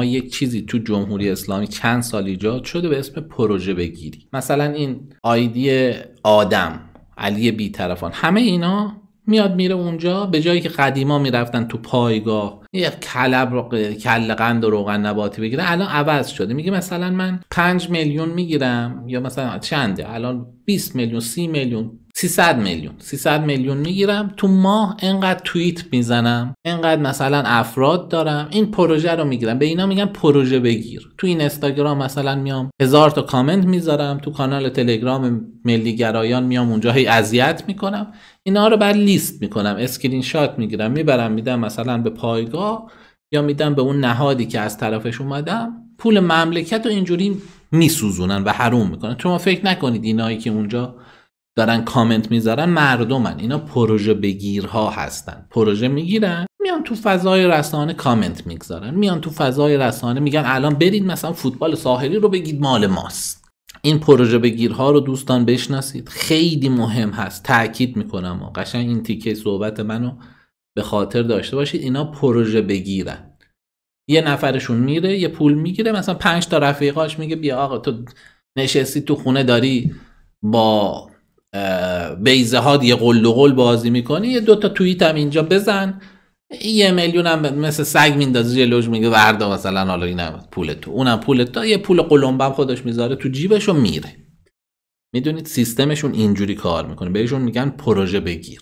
ما یک چیزی تو جمهوری اسلامی چند سال ایجاد شده به اسم پروژه بگیری مثلا این آیدی آدم علی بیطرفان همه اینا میاد میره اونجا به جایی که قدیما میرفتن تو پایگاه یه کلب رو کل قند و روغن نباتی بگیره الان عوض شده میگه مثلا من 5 میلیون میگیرم یا مثلا چنده الان 20 میلیون 30 میلیون 300 میلیون 300 میلیون میگیرم تو ماه انقدر توییت میزنم انقدر مثلا افراد دارم این پروژه رو میگیرم به اینا میگن پروژه بگیر تو این استاگرام مثلا میام هزار تا کامنت میذارم تو کانال تلگرام ملی گرایان میام اونجا هی اذیت میکنم اینا رو بعد لیست میکنم اسکرین شات میگیرم میبرم میدم مثلا به پایگاه یا میدم به اون نهادی که از طرفش اومدم پول مملکت رو اینجوری میسوزونن و حروم میکنن شما فکر نکنید اینایی که اونجا دارن کامنت میذارن مردمن اینا پروژه بگیرها هستن پروژه میگیرن میان تو فضای رسانه کامنت میگذارن میان تو فضای رسانه میگن الان برید مثلا فوتبال ساحلی رو بگید مال ماست این پروژه بگیرها رو دوستان بشناسید خیلی مهم هست تاکید میکنم و قشنگ این تیکه صحبت منو به خاطر داشته باشید اینا پروژه بگیرن یه نفرشون میره یه پول میگیره مثلا پنج تا رفیقاش میگه بیا آقا تو نشستی تو خونه داری با بیزه ها یه قل و بازی میکنی یه دوتا توییت هم اینجا بزن یه میلیون هم مثل سگ میندازی یه لوج میگه وردا مثلا حالا این هم پول تو اونم پول تو یه پول هم خودش میذاره تو جیبش و میره میدونید سیستمشون اینجوری کار میکنه بهشون میگن پروژه بگیر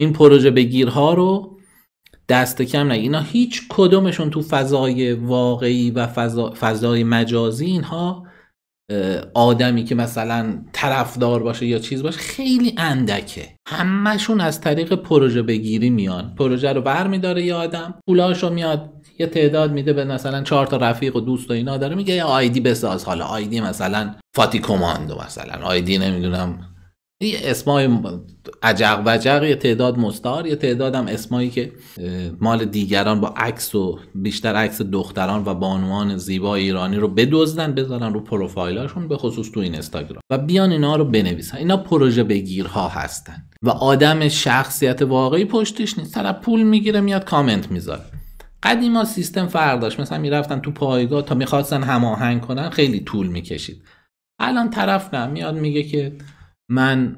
این پروژه بگیرها رو دست کم نگی اینا هیچ کدومشون تو فضای واقعی و فضای مجازی اینها آدمی که مثلا طرفدار باشه یا چیز باشه خیلی اندکه همشون از طریق پروژه بگیری میان پروژه رو میداره یه آدم رو میاد یه تعداد میده به مثلا چهار تا رفیق و دوست و اینا داره میگه یه آیدی بساز حالا آیدی مثلا فاتی کماندو مثلا آیدی نمیدونم این اسمای عجق وجق یه تعداد مستار یه تعداد هم اسمایی که مال دیگران با عکس و بیشتر عکس دختران و بانوان زیبا ایرانی رو بدزدن بذارن رو پروفایلاشون به خصوص تو این استاگرام و بیان اینا رو بنویسن اینا پروژه بگیرها هستن و آدم شخصیت واقعی پشتش نیست طرف پول میگیره میاد کامنت میذاره قدیما سیستم فرق داشت مثلا میرفتن تو پایگاه تا میخواستن هماهنگ کنن خیلی طول میکشید الان طرف نه میاد میگه که من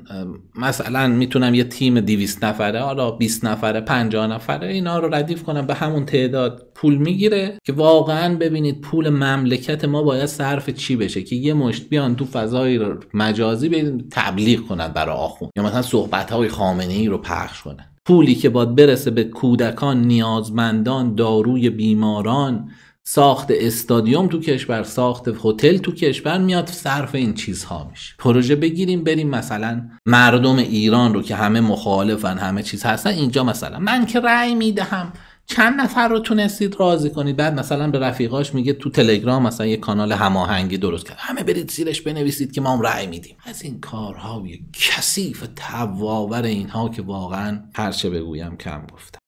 مثلا میتونم یه تیم 200 نفره حالا 20 نفره 50 نفره اینا رو ردیف کنم به همون تعداد پول میگیره که واقعا ببینید پول مملکت ما باید صرف چی بشه که یه مشت بیان تو فضای مجازی ببین تبلیغ کنن برای آخون یا مثلا صحبت های خامنه ای رو پخش کنن پولی که باید برسه به کودکان نیازمندان داروی بیماران ساخت استادیوم تو کشور ساخت هتل تو کشور میاد صرف این چیزها میشه پروژه بگیریم بریم مثلا مردم ایران رو که همه مخالفن همه چیز هستن اینجا مثلا من که رأی میدهم چند نفر رو تونستید راضی کنید بعد مثلا به رفیقاش میگه تو تلگرام مثلا یه کانال هماهنگی درست کرد همه برید زیرش بنویسید که ما هم رأی میدیم از این کارها و کثیف تواور اینها که واقعا هرچه بگویم کم گفتم